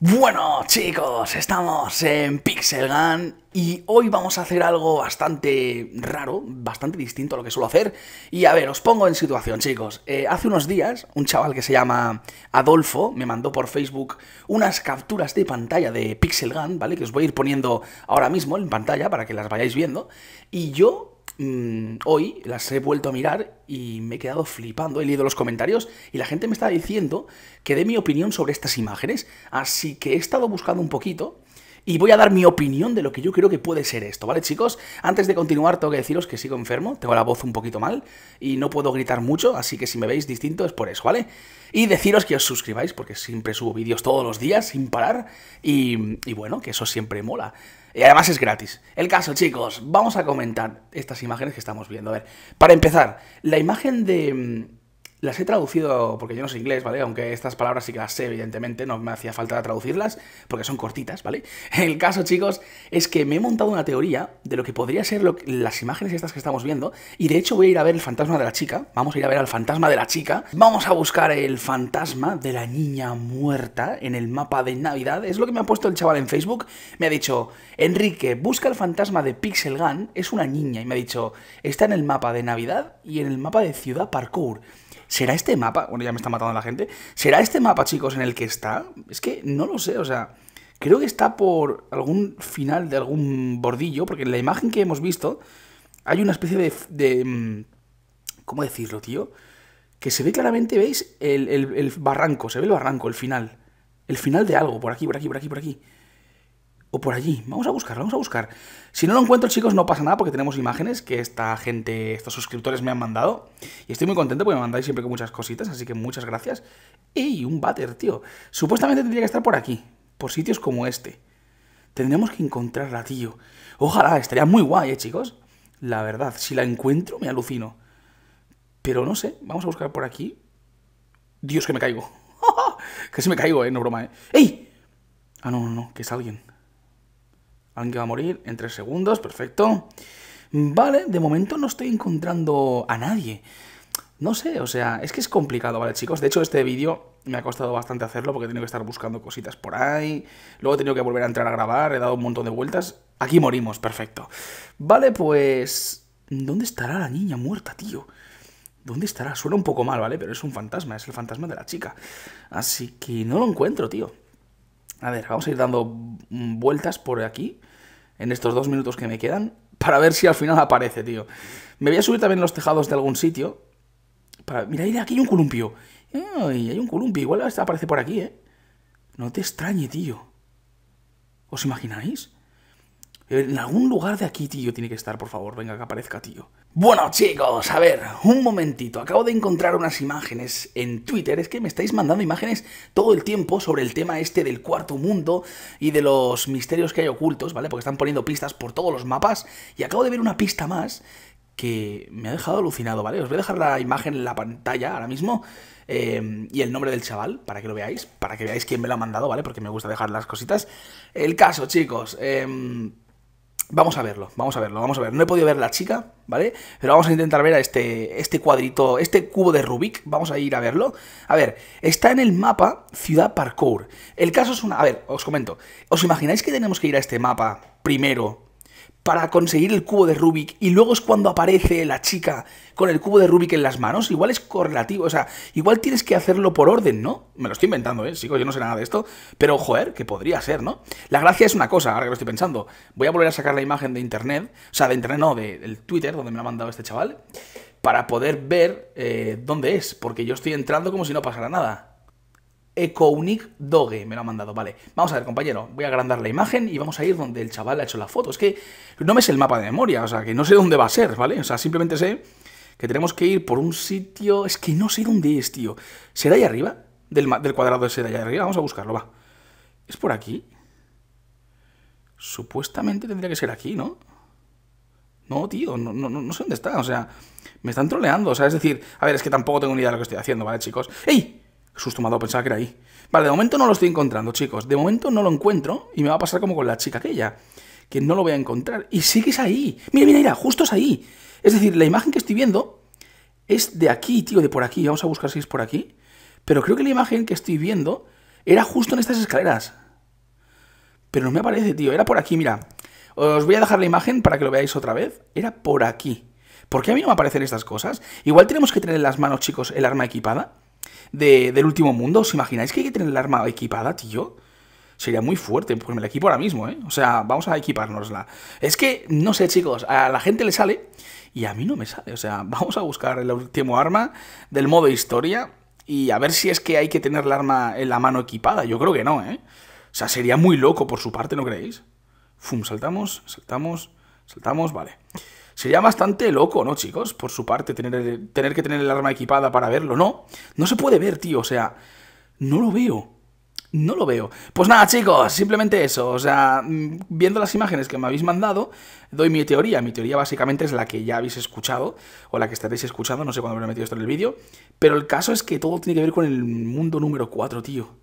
Bueno chicos, estamos en Pixel Gun y hoy vamos a hacer algo bastante raro, bastante distinto a lo que suelo hacer. Y a ver, os pongo en situación chicos. Eh, hace unos días un chaval que se llama Adolfo me mandó por Facebook unas capturas de pantalla de Gun, ¿vale? Que os voy a ir poniendo ahora mismo en pantalla para que las vayáis viendo. Y yo Mm, hoy las he vuelto a mirar y me he quedado flipando. He leído los comentarios y la gente me está diciendo que dé mi opinión sobre estas imágenes. Así que he estado buscando un poquito y voy a dar mi opinión de lo que yo creo que puede ser esto, ¿vale, chicos? Antes de continuar, tengo que deciros que sigo enfermo, tengo la voz un poquito mal y no puedo gritar mucho, así que si me veis distinto es por eso, ¿vale? Y deciros que os suscribáis, porque siempre subo vídeos todos los días, sin parar, y, y bueno, que eso siempre mola. Y además es gratis. El caso, chicos, vamos a comentar estas imágenes que estamos viendo. A ver, para empezar, la imagen de mm, las he traducido porque yo no sé inglés, ¿vale? Aunque estas palabras sí que las sé, evidentemente, no me hacía falta traducirlas porque son cortitas, ¿vale? El caso, chicos, es que me he montado una teoría de lo que podría ser las imágenes estas que estamos viendo y de hecho voy a ir a ver el fantasma de la chica, vamos a ir a ver al fantasma de la chica, vamos a buscar el fantasma de la niña muerta en el mapa de Navidad, es lo que me ha puesto el chaval en Facebook, me ha dicho, Enrique, busca el fantasma de Pixel Gun, es una niña y me ha dicho, está en el mapa de Navidad y en el mapa de Ciudad Parkour. ¿Será este mapa? Bueno, ya me está matando la gente. ¿Será este mapa, chicos, en el que está? Es que no lo sé, o sea... Creo que está por algún final de algún bordillo, porque en la imagen que hemos visto hay una especie de... Mm, ¿Cómo decirlo, tío? Que se ve claramente, ¿veis? El, el barranco, se ve el barranco, el final. El final de algo, por aquí, por aquí, por aquí, por aquí o por allí. Vamos a buscar, vamos a buscar. Si no lo encuentro, chicos, no pasa nada porque tenemos imágenes que esta gente, estos suscriptores me han mandado. Y estoy muy contento porque me mandáis siempre con muchas cositas, así que muchas gracias. ¡Ey, un váter, tío! Supuestamente tendría que estar por aquí, por sitios como este. Tendríamos que encontrarla, tío. Ojalá, estaría muy guay, ¿eh, chicos? La verdad, si la encuentro, me alucino. Pero no sé, vamos a buscar por aquí. Dios, que me caigo. Casi me caigo, ¿eh? No broma, ¿eh? ¡Ey! Ah, no, no, no, que es alguien. Alguien que va a morir en tres segundos, perfecto. Vale, de momento no estoy encontrando a nadie. No sé, o sea, es que es complicado, ¿vale, chicos? De hecho, este vídeo me ha costado bastante hacerlo porque he tenido que estar buscando cositas por ahí. Luego he tenido que volver a entrar a grabar, he dado un montón de vueltas. Aquí morimos, perfecto. Vale, pues... ¿Dónde estará la niña muerta, tío? ¿Dónde estará? Suena un poco mal, ¿vale? Pero es un fantasma, es el fantasma de la chica. Así que no lo encuentro, tío. A ver, vamos a ir dando vueltas por aquí en estos dos minutos que me quedan para ver si al final aparece, tío. Me voy a subir también los tejados de algún sitio. Para... Mira, de aquí hay un columpio. Ay, hay un columpio. Igual aparece por aquí, ¿eh? No te extrañe, tío. ¿Os imagináis? En algún lugar de aquí, tío, tiene que estar, por favor. Venga, que aparezca, tío. Bueno, chicos, a ver, un momentito. Acabo de encontrar unas imágenes en Twitter. Es que me estáis mandando imágenes todo el tiempo sobre el tema este del cuarto mundo y de los misterios que hay ocultos, ¿vale? Porque están poniendo pistas por todos los mapas. Y acabo de ver una pista más que me ha dejado alucinado, ¿vale? Os voy a dejar la imagen en la pantalla ahora mismo eh, y el nombre del chaval para que lo veáis, para que veáis quién me lo ha mandado, ¿vale? Porque me gusta dejar las cositas. El caso, chicos. Eh, Vamos a verlo, vamos a verlo, vamos a ver. No he podido ver la chica, ¿vale? Pero vamos a intentar ver a este, este cuadrito, este cubo de Rubik. Vamos a ir a verlo. A ver, está en el mapa Ciudad Parkour. El caso es una... A ver, os comento. ¿Os imagináis que tenemos que ir a este mapa primero para conseguir el cubo de Rubik y luego es cuando aparece la chica con el cubo de Rubik en las manos, igual es correlativo, o sea, igual tienes que hacerlo por orden, ¿no? Me lo estoy inventando, ¿eh? Sigo, yo no sé nada de esto, pero joder, que podría ser, ¿no? La gracia es una cosa, ahora que lo estoy pensando, voy a volver a sacar la imagen de internet, o sea, de internet no, del de Twitter, donde me la ha mandado este chaval, para poder ver eh, dónde es, porque yo estoy entrando como si no pasara nada. Ecounic Doge, me lo ha mandado, vale. Vamos a ver, compañero, voy a agrandar la imagen y vamos a ir donde el chaval ha hecho la foto. Es que no me sé el mapa de memoria, o sea, que no sé dónde va a ser, ¿vale? O sea, simplemente sé que tenemos que ir por un sitio... Es que no sé dónde es, tío. ¿Será ahí arriba? Del, del cuadrado ese de allá arriba. Vamos a buscarlo, va. ¿Es por aquí? Supuestamente tendría que ser aquí, ¿no? No, tío, no, no, no sé dónde está, o sea... Me están troleando, o sea, es decir... A ver, es que tampoco tengo ni idea de lo que estoy haciendo, ¿vale, chicos? ¡Ey! Susto pensaba que era ahí. Vale, de momento no lo estoy encontrando, chicos. De momento no lo encuentro y me va a pasar como con la chica aquella, que no lo voy a encontrar. Y sí que es ahí. Mira, mira, mira, justo es ahí. Es decir, la imagen que estoy viendo es de aquí, tío, de por aquí. Vamos a buscar si es por aquí. Pero creo que la imagen que estoy viendo era justo en estas escaleras. Pero no me aparece, tío. Era por aquí, mira. Os voy a dejar la imagen para que lo veáis otra vez. Era por aquí. ¿Por qué a mí no me aparecen estas cosas? Igual tenemos que tener en las manos, chicos, el arma equipada del último mundo. ¿Os imagináis que hay que tener el arma equipada, tío? Sería muy fuerte, pues me la equipo ahora mismo, ¿eh? O sea, vamos a equipárnosla. Es que, no sé, chicos, a la gente le sale y a mí no me sale. O sea, vamos a buscar el último arma del modo historia y a ver si es que hay que tener el arma en la mano equipada. Yo creo que no, ¿eh? O sea, sería muy loco por su parte, ¿no creéis? Fum, saltamos, saltamos, saltamos, vale. Sería bastante loco, ¿no, chicos? Por su parte, tener, que tener el arma equipada para verlo. No, no se puede ver, tío. O sea, no lo veo. No lo veo. Pues nada, chicos, simplemente eso. O sea, mm, viendo las imágenes que me habéis mandado, doy mi teoría. Mi teoría básicamente es la que ya habéis escuchado, o la que estaréis escuchando, no sé cuándo me he metido esto en el vídeo. Pero el caso es que todo tiene que ver con el mundo número 4, tío.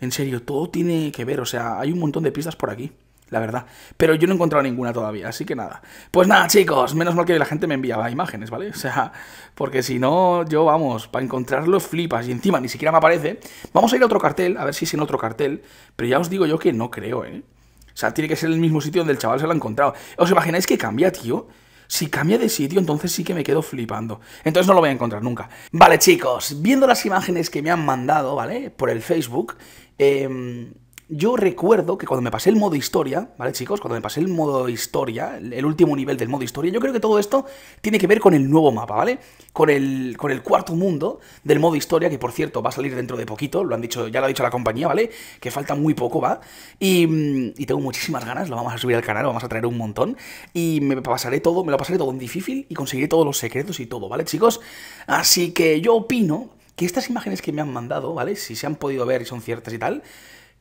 En serio, todo tiene que ver. O sea, hay un montón de pistas por aquí la verdad. Pero yo no he encontrado ninguna todavía, así que nada. Pues nada, chicos, menos mal que la gente me enviaba imágenes, ¿vale? O sea, porque si no, yo vamos, para encontrarlo flipas y encima ni siquiera me aparece. Vamos a ir a otro cartel, a ver si es en otro cartel, pero ya os digo yo que no creo, ¿eh? O sea, tiene que ser el mismo sitio donde el chaval se lo ha encontrado. ¿Os imagináis que cambia, tío? Si cambia de sitio, entonces sí que me quedo flipando. Entonces no lo voy a encontrar nunca. Vale, chicos, viendo las imágenes que me han mandado, ¿vale? Por el Facebook, eh yo recuerdo que cuando me pasé el modo historia, ¿vale, chicos? Cuando me pasé el modo historia, el último nivel del modo historia, yo creo que todo esto tiene que ver con el nuevo mapa, ¿vale? Con el, con el cuarto mundo del modo historia, que por cierto va a salir dentro de poquito, lo han dicho, ya lo ha dicho la compañía, ¿vale? Que falta muy poco, ¿va? Mm, y, tengo muchísimas ganas, lo vamos a subir al canal, lo vamos a traer un montón. Y me pasaré todo, me lo pasaré todo en difícil y conseguiré todos los secretos y todo, ¿vale, chicos? Así que yo opino que estas imágenes que me han mandado, ¿vale? Si se han podido ver y son ciertas y tal,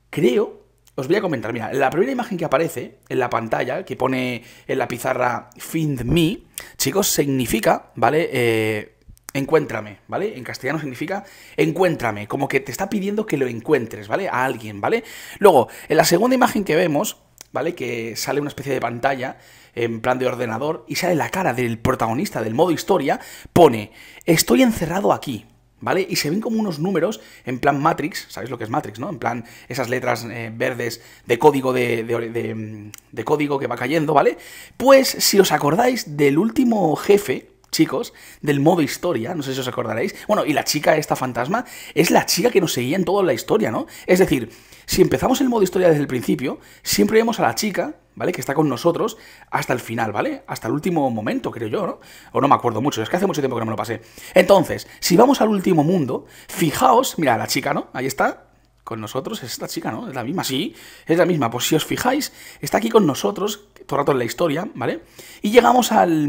creo, os voy a comentar, mira, la primera imagen que aparece en la pantalla, que pone en la pizarra Find Me, chicos, significa, ¿vale? Eh, encuéntrame, ¿vale? En castellano significa encuéntrame, como que te está pidiendo que lo encuentres, ¿vale? A alguien, ¿vale? Luego, en la segunda imagen que vemos, ¿vale? Que sale una especie de pantalla en plan de ordenador y sale la cara del protagonista del modo historia, pone, estoy encerrado aquí, ¿vale? Y se ven como unos números en plan Matrix, ¿sabéis lo que es Matrix, no? En plan esas letras eh, verdes de código de, de, mm, de, código que va cayendo, ¿vale? Pues si os acordáis del último jefe, chicos, del modo historia, no sé si os acordaréis, bueno, y la chica esta fantasma es la chica que nos seguía en toda la historia, ¿no? Es decir, si empezamos el modo historia desde el principio, siempre vemos a la chica ¿vale? Que está con nosotros hasta el final, ¿vale? Hasta el último momento, creo yo, ¿no? O no me acuerdo mucho, es que hace mucho tiempo que no me lo pasé. Entonces, si vamos al último mundo, fijaos, mira, la chica, ¿no? Ahí está, con nosotros, es esta chica, ¿no? Es la misma, sí, es la misma. Pues si os fijáis, está aquí con nosotros, todo el rato en la historia, ¿vale? Y llegamos al,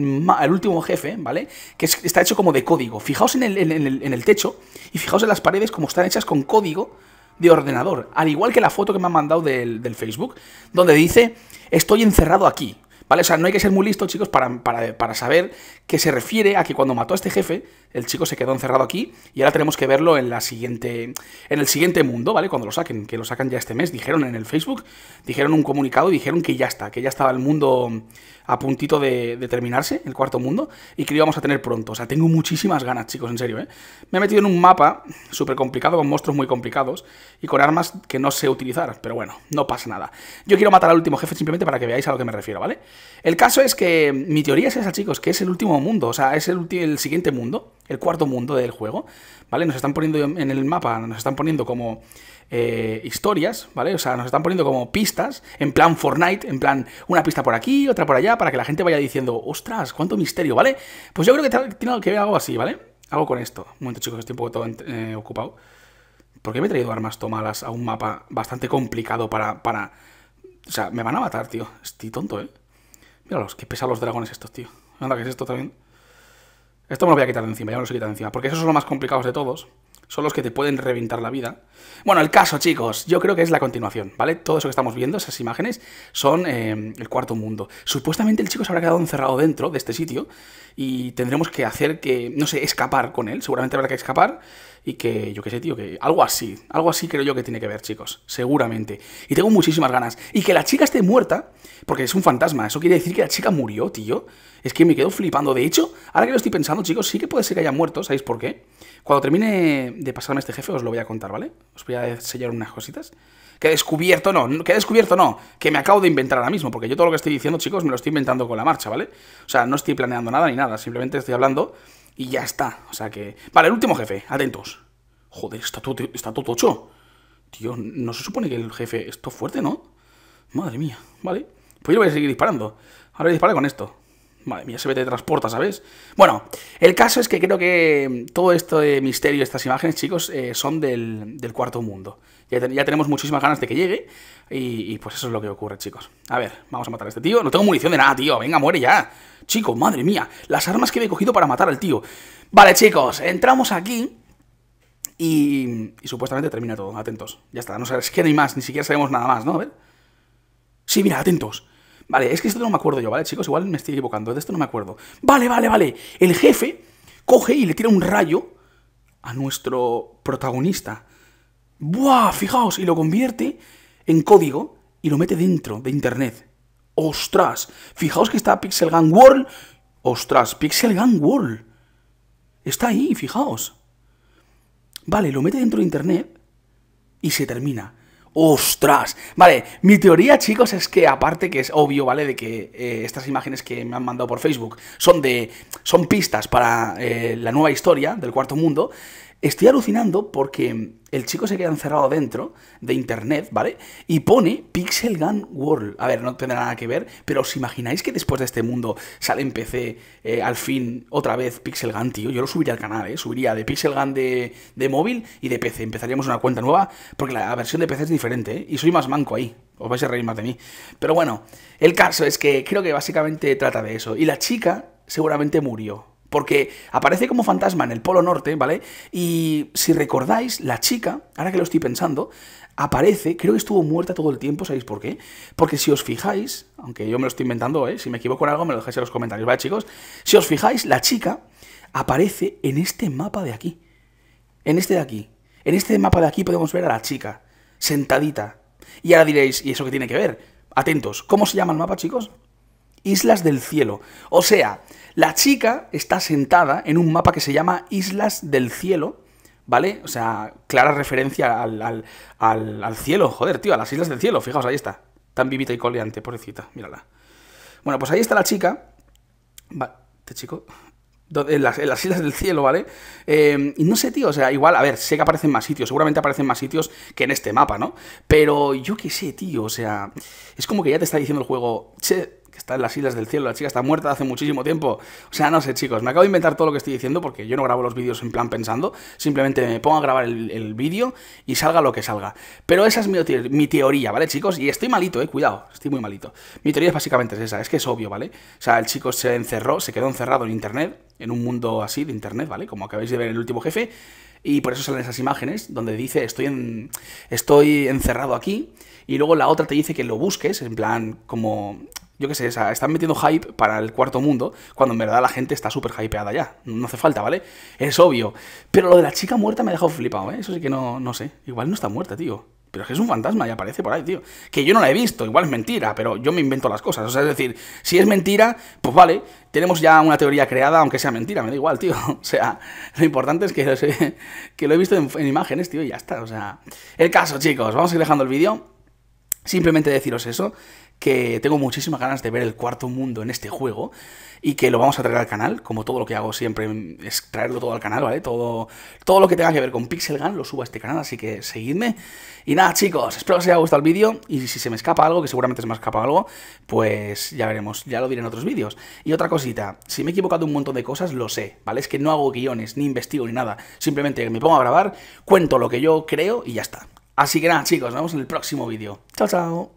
último jefe, ¿vale? Que está hecho como de código. Fijaos en el, techo y fijaos en las paredes como están hechas con código de ordenador. Al igual que la foto que me han mandado del Facebook, donde dice Estoy encerrado aquí, o sea, no hay que ser muy listos, chicos, para, saber que se refiere a que cuando mató a este jefe, el chico se quedó encerrado aquí y ahora tenemos que verlo en la siguiente. en el siguiente mundo, ¿vale? Cuando lo saquen, que lo sacan ya este mes, dijeron en el Facebook, dijeron un comunicado, y dijeron que ya está, que ya estaba el mundo a puntito de, de terminarse, el cuarto mundo, y que lo íbamos a tener pronto. O sea, tengo muchísimas ganas, chicos, en serio, ¿eh? Me he metido en un mapa súper complicado, con monstruos muy complicados y con armas que no sé utilizar, pero bueno, no pasa nada. Yo quiero matar al último jefe simplemente para que veáis a lo que me refiero, ¿vale? El caso es que mi teoría es esa, chicos, que es el último mundo, o sea, es el, el siguiente mundo, el cuarto mundo del juego, ¿vale? Nos están poniendo en el mapa, nos están poniendo como eh, historias, ¿vale? O sea, nos están poniendo como pistas, en plan Fortnite, en plan una pista por aquí, otra por allá, para que la gente vaya diciendo, ostras, cuánto misterio, ¿vale? Pues yo creo que tiene que ver algo así, ¿vale? Algo con esto. Un momento, chicos, estoy un poco todo, eh, ocupado. qué me he traído armas tomadas a un mapa bastante complicado para, para... O sea, me van a matar, tío. Estoy tonto, ¿eh? Míralos, qué pesados los dragones estos, tío. Anda, que es esto también. Esto me lo voy a quitar de encima, ya me lo he quitar de encima. Porque esos son los más complicados de todos son los que te pueden reventar la vida. Bueno, el caso, chicos, yo creo que es la continuación, ¿vale? Todo eso que estamos viendo, esas imágenes, son em, el cuarto mundo. Supuestamente el chico se habrá quedado encerrado dentro de este sitio y tendremos que hacer que, no sé, escapar con él. Seguramente habrá que escapar y que, yo qué sé, tío, que algo así, algo así creo yo que tiene que ver, chicos, seguramente. Y tengo muchísimas ganas. Y que la chica esté muerta, porque es un fantasma, eso quiere decir que la chica murió, tío. Es que me quedo flipando. De hecho, ahora que lo estoy pensando, chicos, sí que puede ser que haya muerto, ¿sabéis por qué? Cuando termine de pasarme a este jefe os lo voy a contar, ¿vale? Os voy a enseñar unas cositas. Que he descubierto, no, que he descubierto, no, que me acabo de inventar ahora mismo, porque yo todo lo que estoy diciendo, chicos, me lo estoy inventando con la marcha, ¿vale? O sea, no estoy planeando nada ni nada, simplemente estoy hablando y ya está. O sea que. Vale, el último jefe, atentos. Joder, está todo, está todo tocho. Tío, no se supone que el jefe. Esto fuerte, ¿no? Madre mía, vale. Pues yo voy a seguir disparando. Ahora voy con esto. Madre mía, se ve transporta, ¿sabes? Bueno, el caso es que creo que todo esto de misterio, estas imágenes, chicos, eh, son del, cuarto mundo. Ya, ya, tenemos muchísimas ganas de que llegue y, pues eso es lo que ocurre, chicos. A ver, vamos a matar a este tío. No tengo munición de nada, tío. Venga, muere ya. Chico, madre mía, las armas que me he cogido para matar al tío. Vale, chicos, entramos aquí y, supuestamente termina todo. Atentos. Ya está, no sabes que no hay más, ni siquiera sabemos nada más, ¿no? A ver. Sí, mira, atentos. Vale, es que esto no me acuerdo yo, ¿vale, chicos? Igual me estoy equivocando, de esto no me acuerdo. Vale, vale, vale. El jefe coge y le tira un rayo a nuestro protagonista. ¡Buah! Fijaos, y lo convierte en código y lo mete dentro de Internet. ¡Ostras! Fijaos que está Pixel Gun World. ¡Ostras! Pixel Gun World. Está ahí, fijaos. Vale, lo mete dentro de Internet y se termina. ¡Ostras! Vale, mi teoría, chicos, es que aparte que es obvio, ¿vale? De que eh, estas imágenes que me han mandado por Facebook son de. son pistas para eh, la nueva historia del cuarto mundo. Estoy alucinando porque el chico se queda encerrado dentro de internet, ¿vale? Y pone Pixel Gun World. A ver, no tendrá nada que ver, pero ¿os imagináis que después de este mundo sale en PC eh, al fin otra vez Pixel Gun, tío? Yo lo subiría al canal, ¿eh? Subiría de Pixel Gun de, de móvil y de PC. Empezaríamos una cuenta nueva porque la versión de PC es diferente, ¿eh? Y soy más manco ahí. Os vais a reír más de mí. Pero bueno, el caso es que creo que básicamente trata de eso. Y la chica seguramente murió porque aparece como fantasma en el Polo Norte, ¿vale? Y si recordáis, la chica, ahora que lo estoy pensando, aparece, creo que estuvo muerta todo el tiempo, ¿sabéis por qué? Porque si os fijáis, aunque yo me lo estoy inventando, ¿eh? si me equivoco en algo me lo dejáis en los comentarios, ¿vale chicos? Si os fijáis, la chica aparece en este mapa de aquí, en este de aquí. En este mapa de aquí podemos ver a la chica, sentadita. Y ahora diréis, ¿y eso qué tiene que ver? Atentos, ¿cómo se llama el mapa, chicos? Islas del Cielo. O sea, la chica está sentada en un mapa que se llama Islas del Cielo, ¿vale? O sea, clara referencia al, al, cielo, joder, tío, a las Islas del Cielo, fijaos, ahí está. Tan vivita y coleante, pobrecita, mírala. Bueno, pues ahí está la chica. Va, este chico, en las, Islas del Cielo, ¿vale? Em, y no sé, tío, o sea, igual, a ver, sé que aparecen más sitios, seguramente aparecen más sitios que en este mapa, ¿no? Pero yo qué sé, tío, o sea, es como que ya te está diciendo el juego, che, está en las islas del cielo, la chica está muerta hace muchísimo tiempo. O sea, no sé, chicos, me acabo de inventar todo lo que estoy diciendo porque yo no grabo los vídeos en plan pensando, simplemente me pongo a grabar el, vídeo y salga lo que salga. Pero esa es mi, teoría, ¿vale, chicos? Y estoy malito, eh, cuidado, estoy muy malito. Mi teoría es básicamente es esa, es que es obvio, ¿vale? O sea, el chico se encerró, se quedó encerrado en internet, en un mundo así de internet, ¿vale? Como acabáis de ver en el último jefe, y por eso salen esas imágenes donde dice estoy, en, estoy encerrado aquí y luego la otra te dice que lo busques, en plan como... Yo qué sé, o están metiendo hype para el cuarto mundo, cuando en verdad la gente está súper hypeada ya. No hace falta, ¿vale? Es obvio. Pero lo de la chica muerta me ha dejado flipado, ¿eh? Eso sí que no, no sé. Igual no está muerta, tío pero es que es un fantasma y aparece por ahí, tío. Que yo no la he visto, igual es mentira, pero yo me invento las cosas. O sea, es decir, si es mentira, pues vale, tenemos ya una teoría creada, aunque sea mentira, me da igual, tío. O sea, lo importante es que, lo, que lo he visto en, en imágenes, tío, y ya está. O sea, el caso, chicos, vamos a ir dejando el vídeo. Simplemente deciros eso que tengo muchísimas ganas de ver el cuarto mundo en este juego y que lo vamos a traer al canal, como todo lo que hago siempre es traerlo todo al canal, ¿vale? Todo, todo lo que tenga que ver con Pixel Gun lo subo a este canal, así que seguidme. Y nada, chicos, espero que os haya gustado el vídeo y si se me escapa algo, que seguramente se me escapa algo, pues ya veremos, ya lo diré en otros vídeos. Y otra cosita, si me he equivocado un montón de cosas, lo sé, ¿vale? Es que no hago guiones, ni investigo, ni nada, simplemente me pongo a grabar, cuento lo que yo creo y ya está. Así que nada, chicos, nos vemos en el próximo vídeo. Chao, chao.